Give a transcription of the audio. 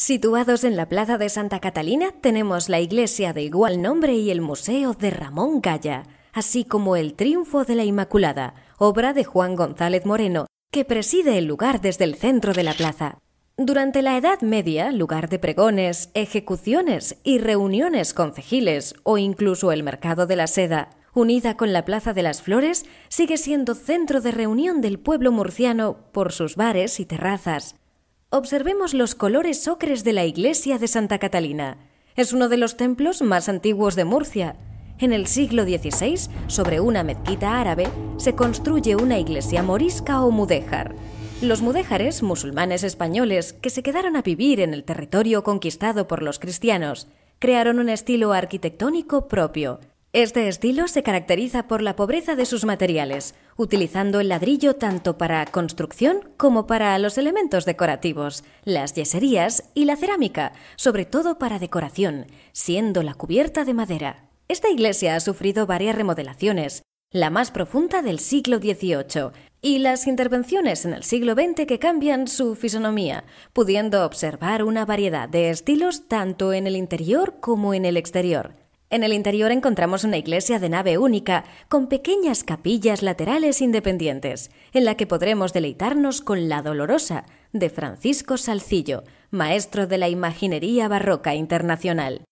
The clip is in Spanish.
Situados en la Plaza de Santa Catalina tenemos la iglesia de igual nombre y el Museo de Ramón Calla, así como el Triunfo de la Inmaculada, obra de Juan González Moreno, que preside el lugar desde el centro de la plaza. Durante la Edad Media, lugar de pregones, ejecuciones y reuniones concejiles o incluso el mercado de la seda, unida con la Plaza de las Flores, sigue siendo centro de reunión del pueblo murciano por sus bares y terrazas observemos los colores ocres de la iglesia de Santa Catalina. Es uno de los templos más antiguos de Murcia. En el siglo XVI, sobre una mezquita árabe, se construye una iglesia morisca o mudéjar. Los mudéjares, musulmanes españoles, que se quedaron a vivir en el territorio conquistado por los cristianos, crearon un estilo arquitectónico propio, este estilo se caracteriza por la pobreza de sus materiales, utilizando el ladrillo tanto para construcción como para los elementos decorativos, las yeserías y la cerámica, sobre todo para decoración, siendo la cubierta de madera. Esta iglesia ha sufrido varias remodelaciones, la más profunda del siglo XVIII, y las intervenciones en el siglo XX que cambian su fisonomía, pudiendo observar una variedad de estilos tanto en el interior como en el exterior. En el interior encontramos una iglesia de nave única, con pequeñas capillas laterales independientes, en la que podremos deleitarnos con La Dolorosa, de Francisco Salcillo, maestro de la imaginería barroca internacional.